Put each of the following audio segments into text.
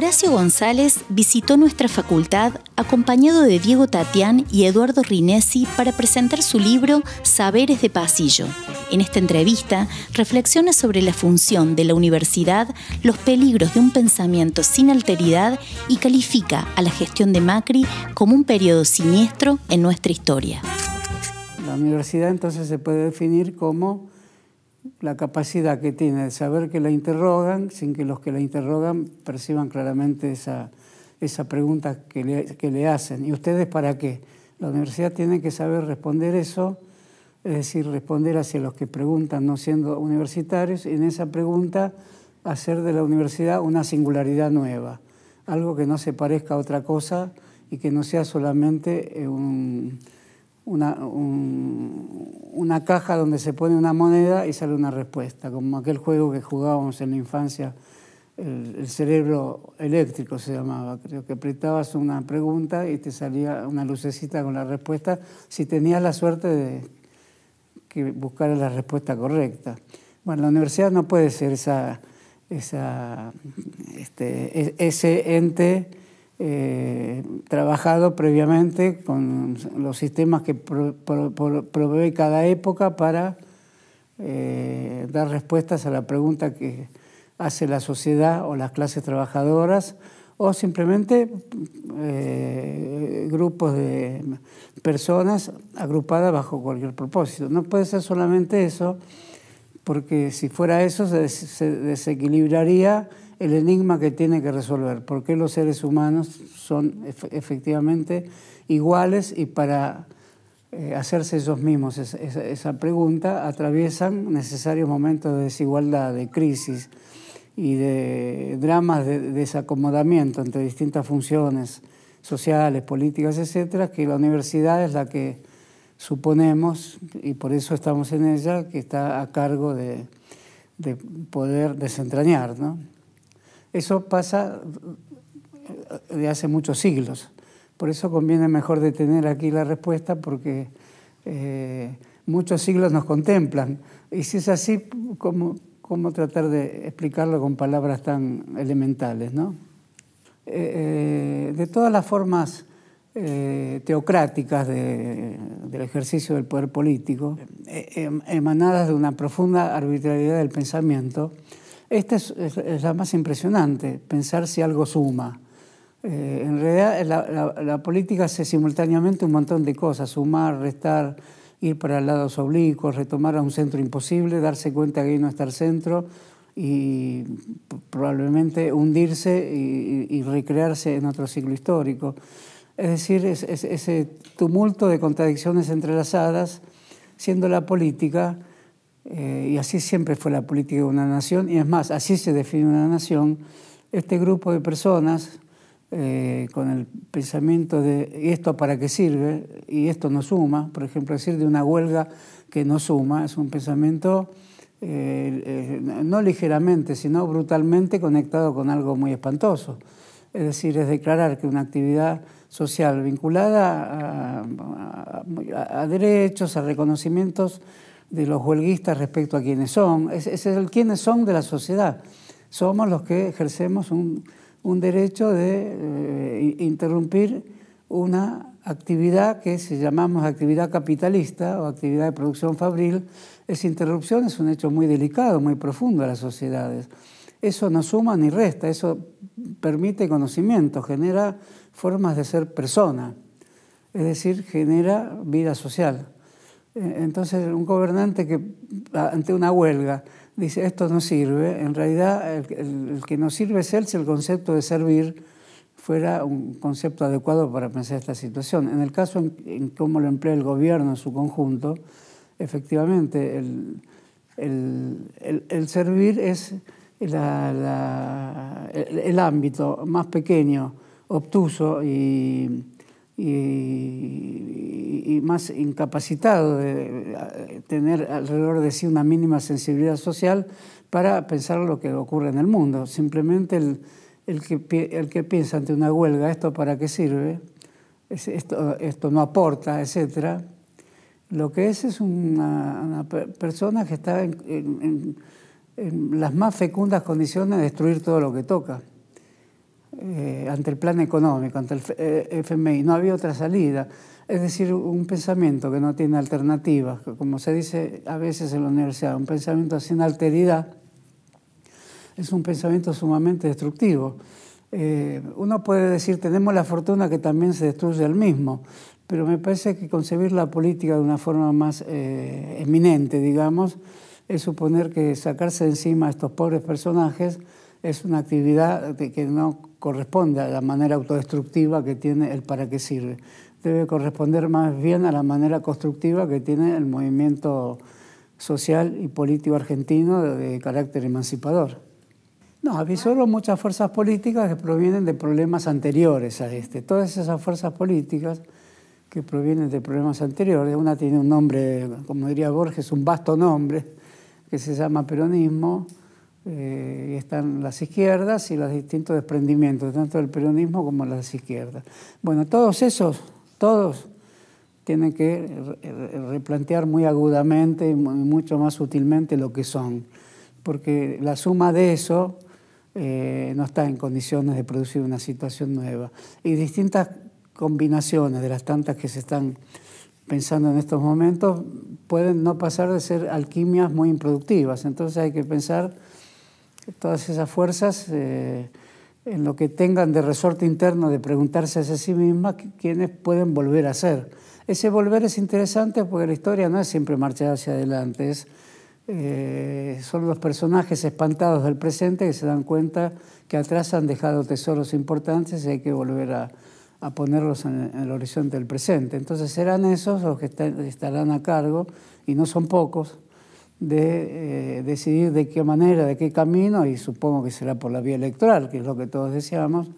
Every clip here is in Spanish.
Horacio González visitó nuestra facultad acompañado de Diego Tatián y Eduardo Rinesi para presentar su libro Saberes de Pasillo. En esta entrevista reflexiona sobre la función de la universidad, los peligros de un pensamiento sin alteridad y califica a la gestión de Macri como un periodo siniestro en nuestra historia. La universidad entonces se puede definir como la capacidad que tiene de saber que la interrogan sin que los que la interrogan perciban claramente esa, esa pregunta que le, hacen. ¿Y ustedes para qué? La universidad tiene que saber responder eso, es decir, responder hacia los que preguntan no siendo universitarios, y en esa pregunta hacer de la universidad una singularidad nueva, algo que no se parezca a otra cosa y que no sea solamente eh, una, un, una caja donde se pone una moneda y sale una respuesta, como aquel juego que jugábamos en la infancia, el, cerebro eléctrico se llamaba, creo que apretabas una pregunta y te salía una lucecita con la respuesta, si tenías la suerte de que buscaras la respuesta correcta. Bueno, la universidad no puede ser esa, esa este, e, ese ente eh, trabajado previamente con los sistemas que provee cada época para eh, dar respuestas a la pregunta que hace la sociedad o las clases trabajadoras o simplemente eh, grupos de personas agrupadas bajo cualquier propósito. No puede ser solamente eso, porque si fuera eso se desequilibraría el enigma que tiene que resolver, por qué los seres humanos son efectivamente iguales y para eh, hacerse ellos mismos esa, pregunta atraviesan necesarios momentos de desigualdad, de crisis y de dramas de, desacomodamiento entre distintas funciones sociales, políticas, etcétera, que la universidad es la que suponemos, y por eso estamos en ella, que está a cargo de, de poder desentrañar, ¿no? Eso pasa de hace muchos siglos. Por eso conviene mejor detener aquí la respuesta porque eh, muchos siglos nos contemplan. Y si es así, ¿cómo, tratar de explicarlo con palabras tan elementales? ¿no? Eh, eh, de todas las formas teocráticas del ejercicio del poder político, em, emanadas de una profunda arbitrariedad del pensamiento, esta es, la más impresionante, pensar si algo suma. Eh, en realidad la, política hace simultáneamente un montón de cosas, sumar, restar, ir para lados oblicuos, retomar a un centro imposible, darse cuenta que ahí no está el centro y probablemente hundirse y, recrearse en otro ciclo histórico. Es decir, ese tumulto de contradicciones entrelazadas, siendo la política eh, y así siempre fue la política de una nación, y es más, así se define una nación. Este grupo de personas, eh, con el pensamiento de esto para qué sirve? y esto no suma, por ejemplo, decir de una huelga que no suma, es un pensamiento eh, no ligeramente, sino brutalmente conectado con algo muy espantoso. Es decir, es declarar que una actividad social vinculada a derechos, a reconocimientos, de los huelguistas respecto a quiénes son. Ese es el quiénes son de la sociedad. Somos los que ejercemos un, derecho de eh, interrumpir una actividad que si llamamos actividad capitalista o actividad de producción fabril, esa interrupción es un hecho muy delicado, muy profundo a las sociedades. Eso no suma ni resta, eso permite conocimiento, genera formas de ser persona, es decir, genera vida social. Entonces, un gobernante que ah, ante una huelga dice esto no sirve, en realidad el, que no sirve es él si el concepto de servir fuera un concepto adecuado para pensar esta situación. En el caso en, cómo lo emplea el gobierno en su conjunto, efectivamente el, servir es el, ámbito más pequeño, obtuso y y, más incapacitado de eh, tener alrededor de sí una mínima sensibilidad social para pensar lo que ocurre en el mundo. Simplemente el, el que, piensa ante una huelga, ¿esto para qué sirve? Esto, esto no aporta, etc. Lo que es es una, persona que está en las más fecundas condiciones de destruir todo lo que toca. Eh, ante el plan económico, ante el FMI. Eh, no había otra salida. Es decir, un pensamiento que no tiene alternativas, como se dice a veces en la universidad, un pensamiento sin alteridad, es un pensamiento sumamente destructivo. Eh, uno puede decir, tenemos la fortuna que también se destruye el mismo, pero me parece que concebir la política de una forma más eminente, digamos, es suponer que sacarse encima a estos pobres personajes es una actividad que no corresponde a la manera autodestructiva que tiene el para qué sirve. Debe corresponder más bien a la manera constructiva que tiene el movimiento social y político argentino de carácter emancipador. No, solo muchas fuerzas políticas que provienen de problemas anteriores a este. Todas esas fuerzas políticas que provienen de problemas anteriores, una tiene un nombre, como diría Borges, un vasto nombre, que se llama peronismo, y eh, están las izquierdas y los distintos desprendimientos, tanto del peronismo como las izquierdas. Bueno, todos esos, todos tienen que replantear muy agudamente y mucho más sutilmente lo que son, porque la suma de eso eh, no está en condiciones de producir una situación nueva. Y distintas combinaciones de las tantas que se están pensando en estos momentos pueden no pasar de ser alquimias muy improductivas, entonces hay que pensar Todas esas fuerzas, eh, en lo que tengan de resorte interno de preguntarse a sí mismas quiénes pueden volver a ser. Ese volver es interesante porque la historia no es siempre marchar hacia adelante, eh, son los personajes espantados del presente que se dan cuenta que atrás han dejado tesoros importantes y hay que volver a, a ponerlos en el horizonte del presente. Entonces serán esos los que estarán a cargo, y no son pocos, de eh, decidir de qué manera, de qué camino, y supongo que será por la vía electoral, que es lo que todos deseamos,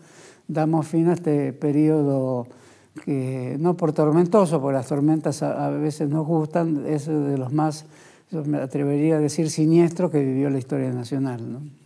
damos fin a este periodo que, no por tormentoso, porque las tormentas a, veces nos gustan, es de los más, me atrevería a decir, siniestros que vivió la historia nacional. ¿no?